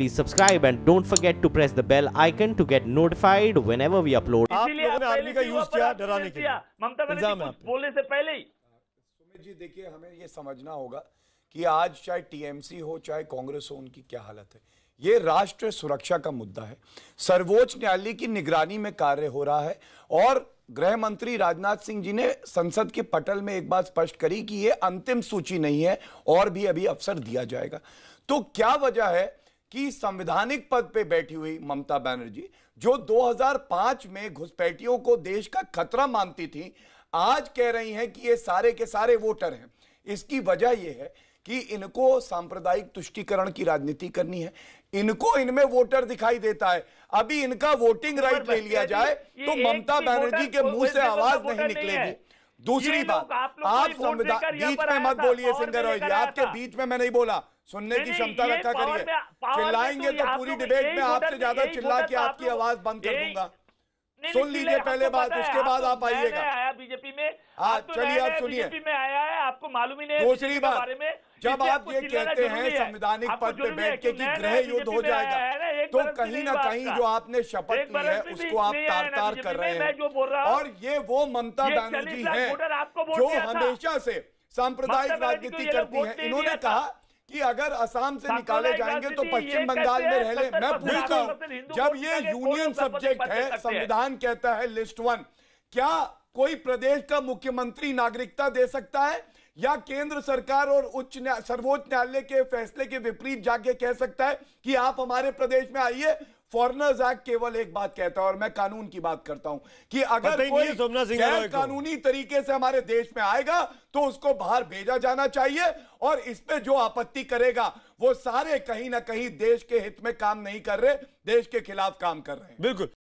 please subscribe and don't forget to press the bell icon to get notified whenever we upload इसीलिए लोगों army का use किया डराने के लिए ममता बनर्जी बोलने से पहले ही सुमित जी देखिए हमें ये समझना होगा कि आज चाहे टीएमसी हो चाहे कांग्रेस हो उनकी क्या हालत है ये राष्ट्र सुरक्षा का मुद्दा है सर्वोच्च न्यायालय की निगरानी में कार्य हो रहा है और गृह मंत्री राजनाथ सिंह जी ने संसद के पटल में एक बात स्पष्ट करी कि यह अंतिम सूची नहीं है और भी अभी अवसर दिया जाएगा तो क्या वजह है कि संवैधानिक पद पे बैठी हुई ममता बनर्जी जो 2005 में घुसपैठियों को देश का खतरा मानती थी आज कह रही हैं कि ये सारे के सारे वोटर हैं इसकी वजह यह है कि इनको सांप्रदायिक तुष्टिकरण की राजनीति करनी है इनको इनमें वोटर दिखाई देता है अभी इनका वोटिंग राइट ले लिया जाए तो ममता बनर्जी के मुंह से आवाज नहीं निकलेगी दूसरी बात आप संविधान बीच में मत बोलिए सिंगर आपके बीच में मैं नहीं बोला सुनने की क्षमता रखा करिए चिल्लाएंगे तो, तो पूरी डिबेट में आपसे ज्यादा चिल्ला के आपकी आवाज बंद कर दूंगा सुन लीजिए पहले बात उसके बाद आप आइएगा बीजेपी में हाँ तो चलिए आप सुनिए में आया है आपको मालूम ही नहीं दूसरी बात जब आप ये कहते हैं संविधानिक पद पे बैठ के कि गृह युद्ध हो जाएगा तो कहीं ना कहीं जो आपने शपथ ली है उसको आप तार तार कर रहे हैं और ये वो ममता बनर्जी है जो हमेशा से सांप्रदायिक राजनीति करती है इन्होंने कहा कि अगर असम से निकाले जाएंगे तो पश्चिम बंगाल में रह ले मैं पूछता हूं जब ये यूनियन सब्जेक्ट है संविधान कहता है लिस्ट वन क्या कोई प्रदेश का मुख्यमंत्री नागरिकता दे सकता है या केंद्र सरकार और उच्च न्या, सर्वोच्च न्यायालय के फैसले के विपरीत जाके कह सकता है कि आप हमारे प्रदेश में आइए फॉरनर्स एक्ट केवल एक बात कहता है और मैं कानून की बात करता हूं कि अगर कोई गैर कानूनी तरीके से हमारे देश में आएगा तो उसको बाहर भेजा जाना चाहिए और इस पे जो आपत्ति करेगा वो सारे कहीं ना कहीं देश के हित में काम नहीं कर रहे देश के खिलाफ काम कर रहे हैं बिल्कुल